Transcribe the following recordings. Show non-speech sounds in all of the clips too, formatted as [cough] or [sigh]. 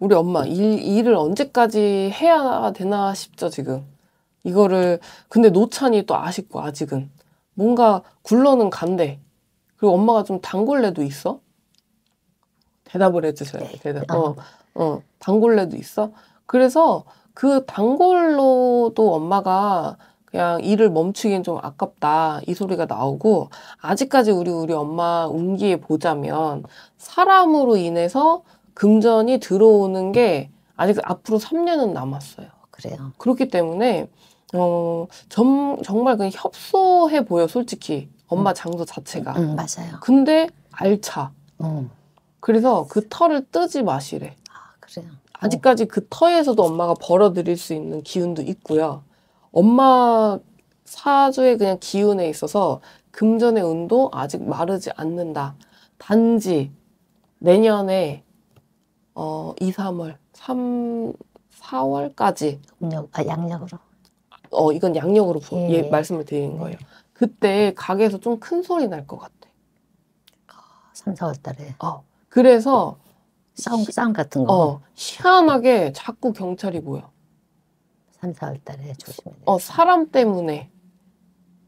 우리 엄마 일, 일을 언제까지 해야 되나 싶죠 지금 이거를 근데 노찬이 또 아쉽고 아직은 뭔가 굴러는 간대 그리고 엄마가 좀단골래도 있어 대답을 해주셔요돼 네. 대답 어어 아. 어, 어 단골래도 있어 그래서 그 단골로도 엄마가 그냥 일을 멈추기엔좀 아깝다 이 소리가 나오고 아직까지 우리 우리 엄마 운기에 보자면 사람으로 인해서 금전이 들어오는 게 아직 앞으로 3년은 남았어요. 어, 그래요. 그렇기 때문에 어, 점, 정말 그냥 협소해 보여 솔직히 엄마 음. 장소 자체가. 음, 맞아요. 근데 알차. 음. 그래서 그 털을 뜨지 마시래. 아 그래요. 아직까지 그 터에서도 엄마가 벌어들일 수 있는 기운도 있고요. 엄마 사주의 그냥 기운에 있어서 금전의 운도 아직 마르지 않는다. 단지 내년에 어, 2, 3월, 3, 4월까지 음료, 아, 양력으로. 어, 이건 양력으로 예, 예. 예, 말씀을 드리는 네. 거예요. 그때 가게에서 좀 큰 소리 날 것 같아. 3, 4월 달에. 어. 그래서 싸움, 싸움 같은 거. 어, 희한하게 자꾸 경찰이 모여. 3, 4월 달에 조심해 어, 사람 때문에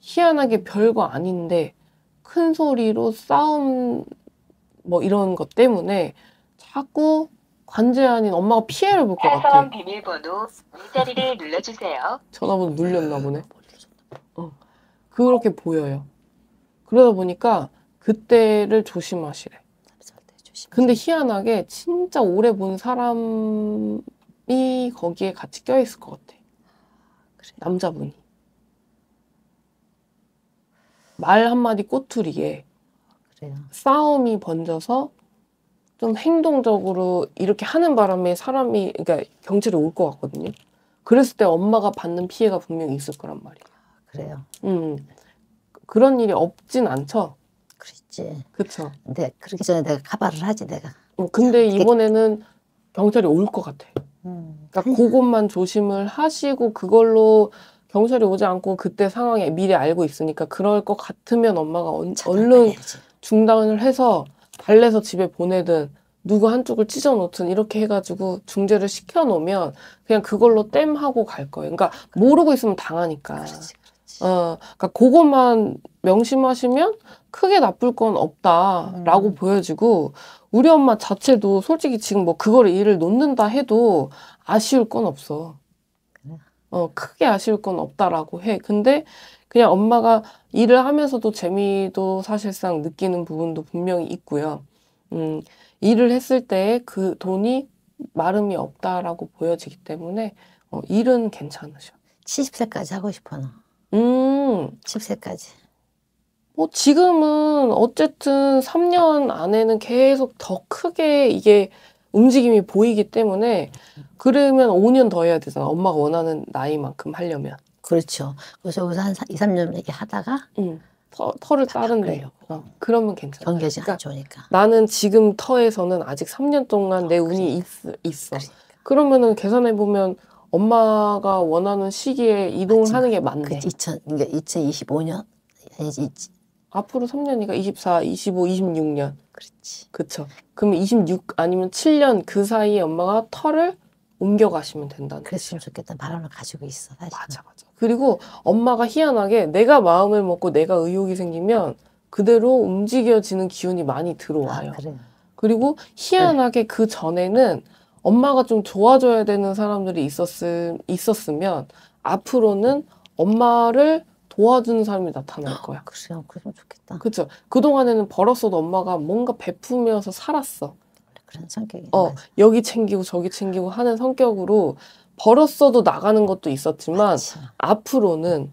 희한하게 별거 아닌데 큰 소리로 싸움 뭐 이런 것 때문에 자꾸 관제 아닌 엄마가 피해를 볼 것 같아. 사선 비밀번호 물자리를 눌러주세요. 전화번호 눌렸나 보네. 어. 그렇게 보여요. 그러다 보니까 그때를 조심하시래. 근데 희한하게 진짜 오래 본 사람이 거기에 같이 껴있을 것 같아. 남자분이. 말 한마디 꼬투리에 싸움이 번져서 좀 행동적으로 이렇게 하는 바람에 사람이 그러니까 경찰이 올 것 같거든요. 그랬을 때 엄마가 받는 피해가 분명히 있을 거란 말이에요. 아, 그래요. 음 그런 일이 없진 않죠. 그렇지. 그렇죠. 근데 그러기 전에 내가 카바를 하지 내가. 어, 근데 이번에는 경찰이 올 것 같아. 음. 그러니까 그것만 조심을 하시고 그걸로 경찰이 오지 않고 그때 상황에 미리 알고 있으니까 그럴 것 같으면 엄마가 언, 얼른 중단을 해서 달래서 집에 보내든 누구 한쪽을 찢어 놓든 이렇게 해가지고 중재를 시켜 놓으면 그냥 그걸로 땜 하고 갈 거예요. 그러니까 모르고 있으면 당하니까. 그렇지, 그렇지. 어, 그러니까 그것만 명심하시면 크게 나쁠 건 없다라고 음. 보여지고 우리 엄마 자체도 솔직히 지금 뭐 그걸 일을 놓는다 해도 아쉬울 건 없어. 음. 어, 크게 아쉬울 건 없다라고 해. 근데 그냥 엄마가 일을 하면서도 재미도 사실상 느끼는 부분도 분명히 있고요. 음, 일을 했을 때 그 돈이 마름이 없다라고 보여지기 때문에 어, 일은 괜찮으셔. 70세까지 하고 싶어 나. 음. 10세까지. 뭐 지금은 어쨌든 3년 안에는 계속 더 크게 이게 움직임이 보이기 때문에 그러면 5년 더 해야 되잖아. 엄마가 원하는 나이만큼 하려면. 그렇죠. 그래서 여기서 한 2, 3년 이렇게 하다가 응. 터, 털을 따른데 어. 그러면 괜찮아. 경계지 그러니까 안 좋으니까. 나는 지금 터에서는 아직 3년 동안 어, 내 운이 그러니까. 있, 어 그러니까. 그러면 계산해 보면 엄마가 원하는 시기에 이동을 하는 게 맞네. 그 2000, 그러니까 2025년 아니지. 앞으로 3년이니까 24, 25, 26년. 그렇지. 그쵸. 그러26 아니면 7년 그 사이에 엄마가 털을 옮겨가시면 된다는 그랬으면 좋겠다 바람을 가지고 있어 사실 맞아 맞아 그리고 엄마가 희한하게 내가 마음을 먹고 내가 의욕이 생기면 그대로 움직여지는 기운이 많이 들어와요 아, 그리고 희한하게 네. 그 전에는 엄마가 좀 도와줘야 되는 사람들이 있었음, 있었으면 앞으로는 엄마를 도와주는 사람이 나타날 아, 거야. 그래요. 그러면 좋겠다. 그렇죠. 그동안에는 벌었어도 엄마가 뭔가 베푸면서 살았어. 그런 성격이 어 맞아. 여기 챙기고 저기 챙기고 하는 성격으로 벌었어도 나가는 것도 있었지만 그치. 앞으로는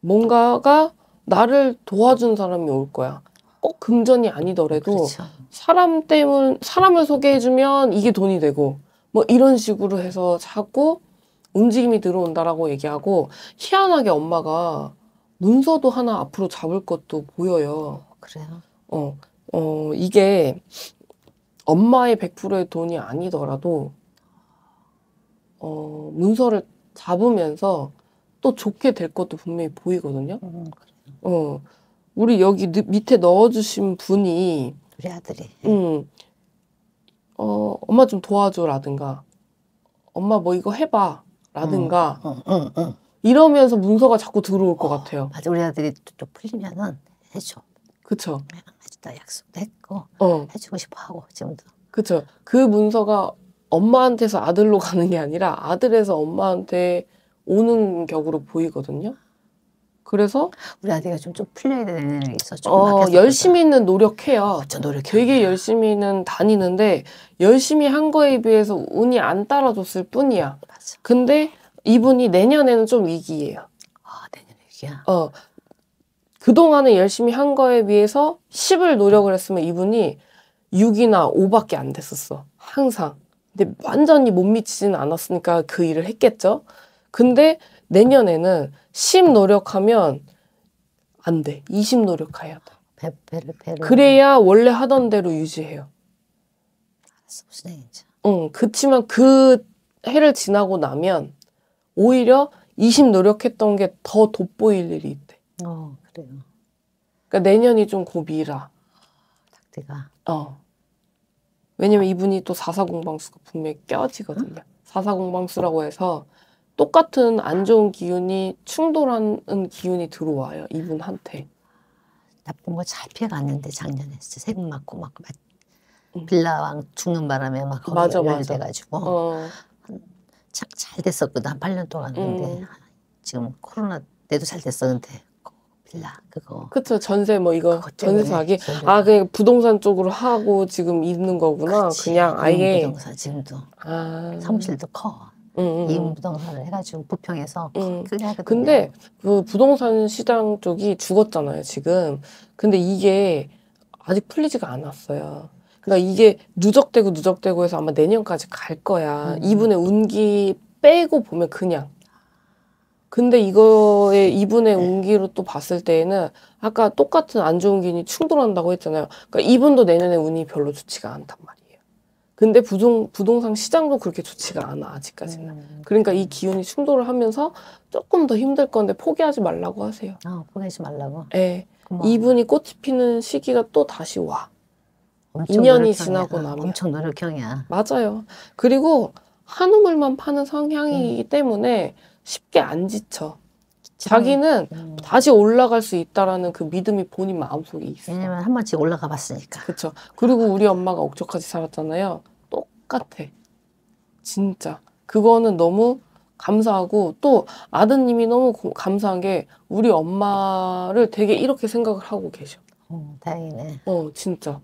뭔가가 나를 도와준 사람이 올 거야. 꼭 금전이 아니더라도 그렇죠. 사람 때문 사람을 소개해주면 이게 돈이 되고 뭐 이런 식으로 해서 자꾸 움직임이 들어온다라고 얘기하고 희한하게 엄마가 문서도 하나 앞으로 잡을 것도 보여요. 그래요? 어, 어 이게 엄마의 100%의 돈이 아니더라도 어, 문서를 잡으면서 또 좋게 될 것도 분명히 보이거든요. 음, 그렇죠. 어, 우리 여기 밑에 넣어주신 분이 우리 아들이. 음, 어, 엄마 좀 도와줘라든가, 엄마 뭐 이거 해봐라든가. 응, 어, 응, 어, 응, 어, 이러면서 문서가 자꾸 들어올 것 어, 같아요. 맞아, 우리 아들이 좀 풀리면은 해줘. 그쵸. 해다 약속도 했고 어. 해주고 싶어 하고 지금도. 그렇죠. 그 문서가 엄마한테서 아들로 [laughs] 가는 게 아니라 아들에서 엄마한테 오는 격으로 보이거든요. 그래서 우리 아들이 좀좀 풀려야 되는 게 있어. 좀 어, 열심히는 노력해요. 저 노력. 되게 열심히는 다니는데 열심히 한 거에 비해서 운이 안 따라줬을 뿐이야. 맞아. 근데 이분이 내년에는 좀 위기예요. 아 내년 위기야. 어 그동안에 열심히 한 거에 비해서 10을 노력을 했으면 이분이 6이나 5밖에 안 됐었어. 항상. 근데 완전히 못 미치진 않았으니까 그 일을 했겠죠? 근데 내년에는 10 노력하면 안 돼. 20 노력해야 돼. 배를 배를. 그래야 원래 하던 대로 유지해요. 응, 그치만 그 해를 지나고 나면 오히려 20 노력했던 게 더 돋보일 일이 있대. 어, 같아요. 그러니까 내년이 좀 고비라. 닥제가. 어. 왜냐면 이분이 또 4사 공방수가 분명히 껴지거든요. 응? 사 공방수라고 해서 똑같은 안 좋은 기운이 충돌하는 기운이 들어와요. 이분한테. 나쁜 거 잘 피해갔는데 작년에 진짜 세금 맞고 막 빌라왕 죽는 바람에 막 맞아, 돼가지고 어. 잘 됐었거든 한 8년 동안 근데 음. 지금 코로나 때도 잘 됐었는데 빌라 그거. 그쵸 전세 뭐 이거 전세 사기. 아 그냥 부동산 쪽으로 하고 지금 있는 거구나. 그치. 그냥 아예. 부동산 지금도. 아. 사무실도 커. 음, 음, 음. 이 부동산을 해가지고 부평에서 음. 근데 그 부동산 시장 쪽이 죽었잖아요 지금. 근데 이게 아직 풀리지가 않았어요. 그러니까 이게 누적되고 누적되고 해서 아마 내년까지 갈 거야. 음. 음. 이분의 운기 빼고 보면 그냥 근데 이거에이분의 운기로 또 봤을 때에는 아까 똑같은 안 좋은 기운이 충돌한다고 했잖아요. 그러니까 2분도 내년에 운이 별로 좋지가 않단 말이에요. 근데 부동, 부동산 시장도 그렇게 좋지가 않아, 아직까지는. 음. 그러니까 이 기운이 충돌을 하면서 조금 더 힘들 건데 포기하지 말라고 하세요. 아, 포기하지 말라고? 네. 이분이 꽃이 피는 시기가 또 다시 와. 2년이 지나고 나면. 엄청 노력형이야. 맞아요. 그리고 한우물만 파는 성향이기 음. 때문에 쉽게 안 지쳐. 자기는 음. 다시 올라갈 수 있다라는 그 믿음이 본인 마음속에 있어. 왜냐면 한 번씩 올라가 봤으니까. 그렇 그리고 우리 엄마가 억척까지 살았잖아요. 똑같아. 진짜. 그거는 너무 감사하고 또 아드님이 너무 고, 감사한 게 우리 엄마를 되게 이렇게 생각을 하고 계셔. 어, 다행이네. 어, 진짜.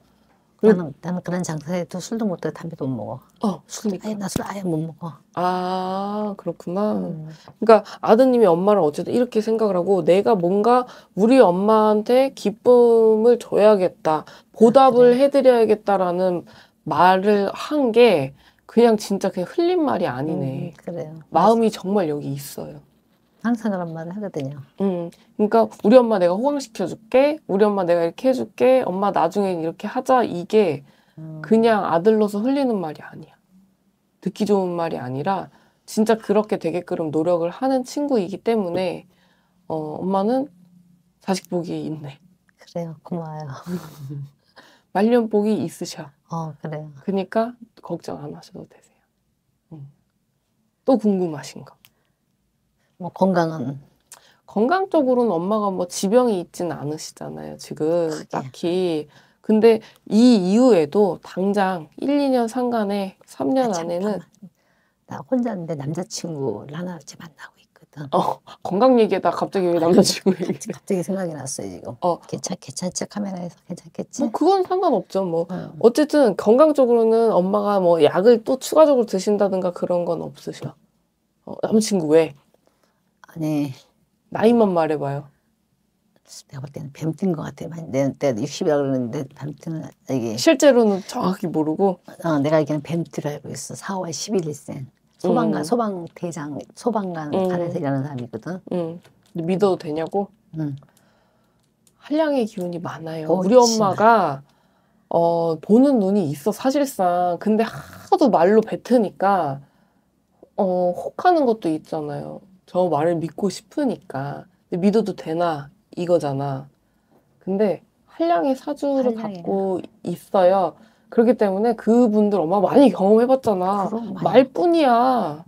나는 나는 그런 장사에도 술도 못 해, 담배도 못 먹어. 어, 그러니까. 술 아예 나술 아예 못 먹어. 아, 그렇구나. 음. 그러니까 아드님이 엄마를 어쨌든 이렇게 생각을 하고 내가 뭔가 우리 엄마한테 기쁨을 줘야겠다, 보답을 그래. 해드려야겠다라는 말을 한 게 그냥 진짜 그냥 흘린 말이 아니네. 음, 그래요. 마음이 정말 여기 있어요. 항상 그런 말을 하거든요. 음, 그러니까 우리 엄마 내가 호강시켜줄게, 우리 엄마 내가 이렇게 해줄게, 엄마 나중에 이렇게 하자 이게 음. 그냥 아들로서 흘리는 말이 아니야. 듣기 좋은 말이 아니라 진짜 그렇게 되게끔 노력을 하는 친구이기 때문에 어, 엄마는 자식 복이 있네. 그래요, 고마워요. [laughs] 말년 복이 있으셔. 어, 그래요. 그러니까 걱정 안 하셔도 되세요. 음. 또 궁금하신 거. 뭐 건강은 건강 적으로는 엄마가 뭐 지병이 있지는 않으시잖아요. 지금 그게. 아, 예. 딱히 근데 이 이후에도 당장 1, 2년 상간에 3년 아, 안에는 나 혼자인데 남자친구를 하나 같이 만나고 있거든. 어, 건강 얘기에다 갑자기 왜 남자친구 [laughs] 얘기? 갑자기 생각이 났어요 지금. 어, 괜찮 괜찮지 카메라에서 괜찮겠지? 뭐 그건 상관없죠. 뭐 음. 어쨌든 건강 쪽으로는 엄마가 뭐 약을 또 추가적으로 드신다든가 그런 건 없으셔. 어, 남친구 왜? 네. 나이만 말해봐요. 내가 볼 때는 뱀띠인 것 같아. 내때 60이라 고 그러는데 뱀띠는 이게 실제로는 정확히 모르고. 어, 내가 얘기하는 뱀띠로 알고 있어. 4월 11일생. 소방관, 음. 소방대장, 소방관 음. 안에서 일하는 사람이거든. 음. 믿어도 되냐고? 음. 한량의 기운이 많아요. 어, 우리 엄마가 어, 보는 눈이 있어 사실상. 근데 하도 말로 뱉으니까 어, 혹하는 것도 있잖아요. 저 말을 믿고 싶으니까 믿어도 되나 이거잖아. 근데 한량의 사주를 한량이 갖고 있어요. 그렇기 때문에 그분들 엄마 많이 경험해봤잖아. 그럼, 말뿐이야.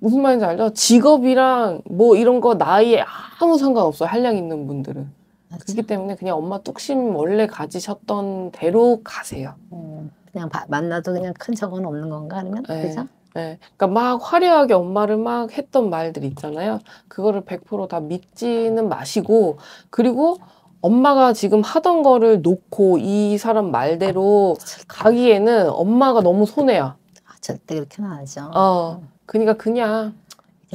무슨 말인지 알죠? 직업이랑 뭐 이런 거 나이에 아무 상관없어요. 한량 있는 분들은. 맞아. 그렇기 때문에 그냥 엄마 뚝심 원래 가지셨던 대로 가세요. 음, 그냥 바, 만나도 그냥 큰 적은 없는 건가 아니면 네. 그죠? 네. 그러니까 막 화려하게 엄마를 막 했던 말들 있잖아요. 그거를 100%다 믿지는 마시고 그리고 엄마가 지금 하던 거를 놓고 이 사람 말대로 가기에는 엄마가 너무 손해야. 아, 절대 그렇게는 안하죠 어. 그러니까 그냥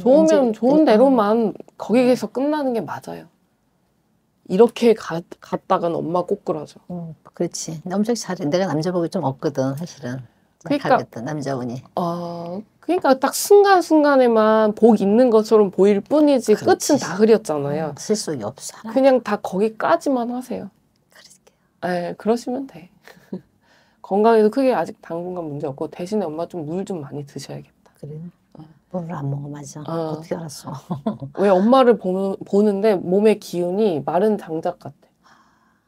좋으면 좋은 대로만 거기에서 음. 끝나는 게 맞아요. 이렇게 가, 갔다간 엄마 꼬꾸라져. 음, 그렇지. 엄청 잘해. 내가 남자 보기 좀 없거든, 사실은. 그러니까 하겠다, 남자분이. 어, 그러니까 딱 순간순간에만 복 있는 것처럼 보일 뿐이지 그렇지. 끝은 다 흐렸잖아요. 음, 실속 없어. 아. 그냥 다 거기까지만 하세요. 그럴게 네, 예, 그러시면 돼. [laughs] 건강에도 크게 아직 당분간 문제 없고 대신에 엄마 좀 물좀 좀 많이 드셔야겠다. 그래. 어. 물안 먹으면서 어. 어떻게 알았어? [laughs] 왜 엄마를 보, 보는데 몸의 기운이 마른 장작 같아.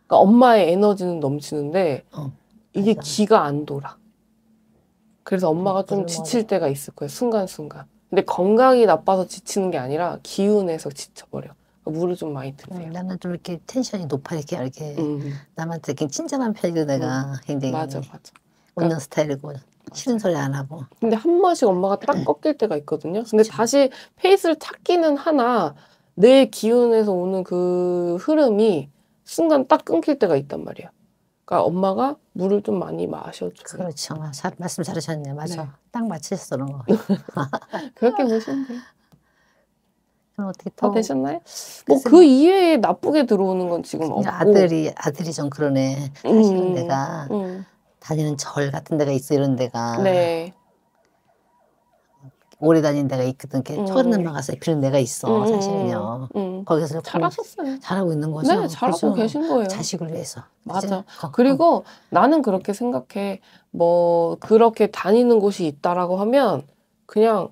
그러니까 엄마의 에너지는 넘치는데 어, 이게 기가 안 돌아. 그래서 음, 엄마가 좀 지칠 때가 있을 거예요. 순간순간. 근데 건강이 나빠서 지치는 게 아니라 기운에서 지쳐버려. 그러니까 물을 좀 많이 음, 드세요. 음, 나는 좀 이렇게 텐션이 높아 이렇게 이렇게 음. 남한테 굉장히 친절한 편이고 내가 음. 굉장히 맞아 맞아. 그러니까 웃는 그러니까, 스타일이고 싫은 소리 안 하고. 근데 한 번씩 엄마가 딱 꺾일 때가 있거든요. 근데 그쵸. 다시 페이스를 찾기는 하나 내 기운에서 오는 그 흐름이 순간 딱 끊길 때가 있단 말이야. 그러니까 엄마가 물을 좀 많이 마셔줘. 그렇죠. 잘, 아, 말씀 잘하셨네요. 맞아. 네. 딱 맞췄어, [laughs] 그렇게 보시면 돼요. 뭐 그 어떻게 더, 되셨나요? 뭐 그 이외에 나쁘게 들어오는 건 지금 없고 아들이 아들이 좀 그러네. 사실은 음, 내가 음. 다니는 절 같은 데가 있어 이런 데가 네. 오래 다닌 데가 있거든. 이렇게 처음 음. 나가서 데가 있어, 음. 사실은요. 음. 거기서 잘하셨어요. 잘하고 있는 거죠. 네, 잘하고 계신 거예요. 자식을 위해서. 맞아. 그치? 그리고 어. 나는 그렇게 생각해. 뭐 그렇게 다니는 곳이 있다라고 하면 그냥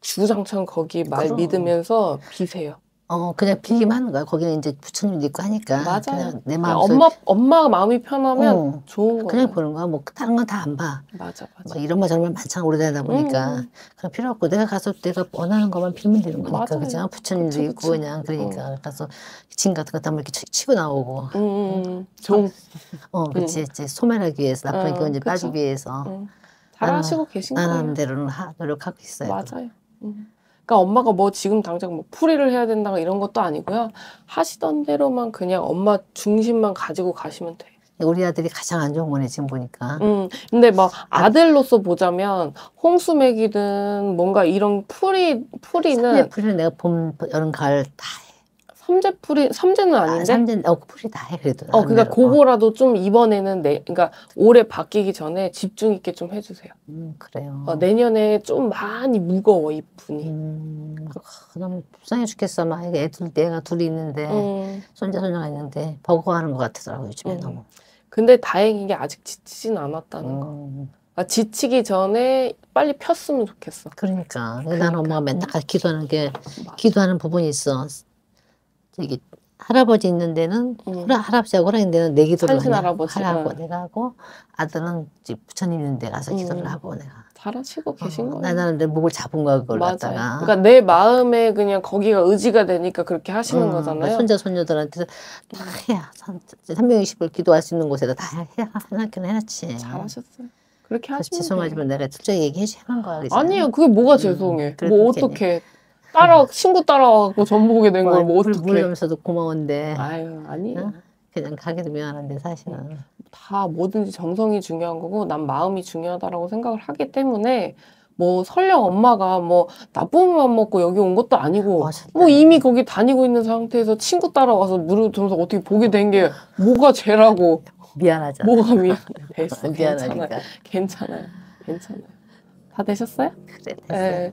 주장창 거기 말 그럼. 믿으면서 비세요. 어 그냥 빌기만 하는 거야. 거기는 이제 부처님도 있고 하니까 맞아 그냥 내 마음 엄마 엄마 마음이 편하면 어, 좋은 거 그냥 보는 거야. 뭐 다른 건 다 안 봐. 맞아 맞아. 뭐 이런 말 저런 말 많잖아 오래되다 보니까 음. 음. 그냥 필요 없고 내가 가서 내가 원하는 것만 빌면 되는 거니까 그냥 부처님도 그쵸, 있고 그쵸. 그냥 그러니까 음. 가서 진 같은 거다 이렇게 치고 나오고 음, 좀 음, 음. 어, [laughs] 어 그치 이제 소멸하기 위해서 나쁜 어, 기건 이제 빠지기 위해서 잘하시고 계신 거예요. 나름대로는 노력하고 있어요. 맞아요. 음. 그러니까 엄마가 뭐 지금 당장 뭐 풀이를 해야 된다가 이런 것도 아니고요. 하시던 대로만 그냥 엄마 중심만 가지고 가시면 돼요. 우리 아들이 가장 안 좋은 거네 지금 보니까. 음, 근데 막 뭐 아. 아들로서 보자면 홍수맥이든 뭔가 이런 풀이 풀이는 풀이 내가 봄 여름 가을 다 삼재풀이 삼재는 아, 아닌데. 아, 삼재 어, 풀이 다 해 그래도. 어, 그러니까 그거라도 좀 이번에는 내 그러니까 올해 바뀌기 전에 집중 있게 좀 해주세요. 음, 그래요. 어, 내년에 좀 많이 무거워 이 분이. 음, 너무 불쌍해 죽겠어. 막 애들 내가 둘이 있는데 음. 손자 손녀가 있는데 버거워하는 것 같더라고 요즘에 음. 너무. 근데 다행인 게 아직 지치진 않았다는 음. 거. 아, 지치기 전에 빨리 폈으면 좋겠어. 그러니까. 그러니까. 나는 엄마가 맨날 기도하는 게, 맞아. 기도하는 부분이 있어. 이게 할아버지 있는 데는 음. 할아버지하고 호랑이 데는 내 기도를 하고 하라고 네. 내가 하고 아들은 부처님 있는 데 가서 기도를 음. 하고 내가 잘하시고 어, 계신 어, 거예요. 나는 내 목을 잡은 거야 그걸 맞아요. 갖다가. 그러니까 내 마음에 그냥 거기가 의지가 되니까 그렇게 하시는 음, 거잖아요. 그러니까 손자 손녀들한테 다 음. 해야 360을 기도할 수 있는 곳에다 다 해야 하나는 [laughs] 해놨지. 잘하셨어요. 그렇게 하시면 죄송하지만 돼요. 내가 둘째 얘기해 주는 거야. 그잖아아니요 그게 뭐가 음, 죄송해. 뭐 어떻게. 따라 친구 따라가고 전 보게 된걸뭐 어떻게 물면서도 고마운데 아유 아니 어? 그냥 가기도 미안한데 사실은 음, 다 뭐든지 정성이 중요한 거고 난 마음이 중요하다라고 생각을 하기 때문에 뭐 설령 엄마가 뭐 나쁜 맘 먹고 여기 온 것도 아니고 아, 맞았다. 뭐 이미 거기 다니고 있는 상태에서 친구 따라와서 무릎면서 어떻게 보게 된 게 뭐가 죄라고 미안하잖아 뭐가 미안 [laughs] 됐어 미안하니까 괜찮아요 괜찮아다 되셨어요? 그래 됐어요 에. 네.